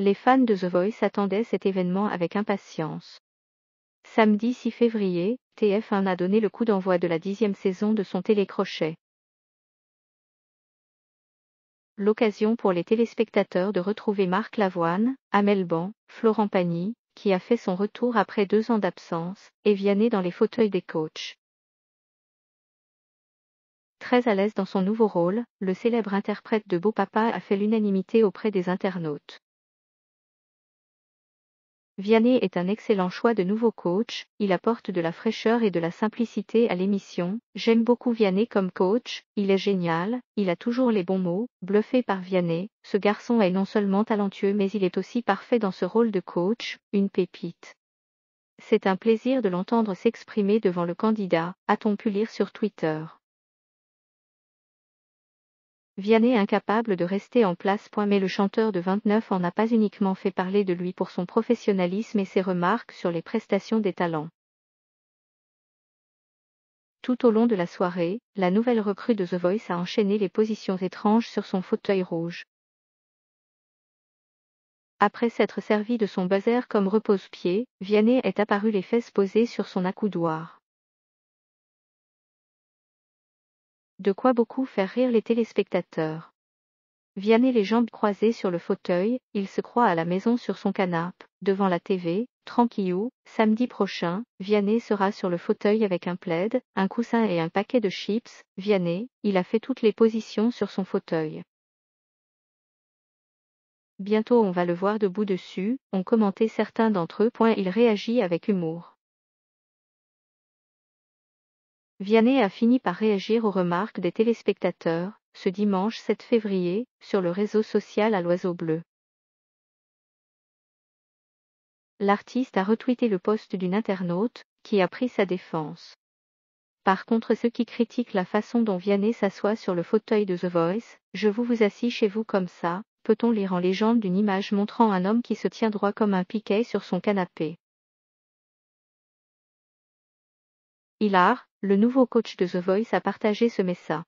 Les fans de The Voice attendaient cet événement avec impatience. Samedi 6 février, TF1 a donné le coup d'envoi de la dixième saison de son télécrochet. L'occasion pour les téléspectateurs de retrouver Marc Lavoine, Amel Ban, Florent Pagny, qui a fait son retour après deux ans d'absence, et Vianney dans les fauteuils des coachs. Très à l'aise dans son nouveau rôle, le célèbre interprète de Beau Papa a fait l'unanimité auprès des internautes. Vianney est un excellent choix de nouveau coach, il apporte de la fraîcheur et de la simplicité à l'émission, j'aime beaucoup Vianney comme coach, il est génial, il a toujours les bons mots, bluffé par Vianney, ce garçon est non seulement talentueux mais il est aussi parfait dans ce rôle de coach, une pépite. C'est un plaisir de l'entendre s'exprimer devant le candidat, a-t-on pu lire sur Twitter. Vianney incapable de rester en place. Mais le chanteur de 29 en n'a pas uniquement fait parler de lui pour son professionnalisme et ses remarques sur les prestations des talents. Tout au long de la soirée, la nouvelle recrue de The Voice a enchaîné les positions étranges sur son fauteuil rouge. Après s'être servi de son buzzer comme repose-pied, Vianney est apparu les fesses posées sur son accoudoir. De quoi beaucoup faire rire les téléspectateurs. Vianney les jambes croisées sur le fauteuil, il se croit à la maison sur son canapé, devant la TV, tranquillou, samedi prochain, Vianney sera sur le fauteuil avec un plaid, un coussin et un paquet de chips, Vianney, il a fait toutes les positions sur son fauteuil. Bientôt on va le voir debout dessus, ont commenté certains d'entre eux. Point, Il réagit avec humour. Vianney a fini par réagir aux remarques des téléspectateurs, ce dimanche 7 février, sur le réseau social à l'oiseau bleu. L'artiste a retweeté le poste d'une internaute, qui a pris sa défense. Par contre ceux qui critiquent la façon dont Vianney s'assoit sur le fauteuil de The Voice, je vous vous assis chez vous comme ça, peut-on lire en légende d'une image montrant un homme qui se tient droit comme un piquet sur son canapé. a. Le nouveau coach de The Voice a partagé ce message.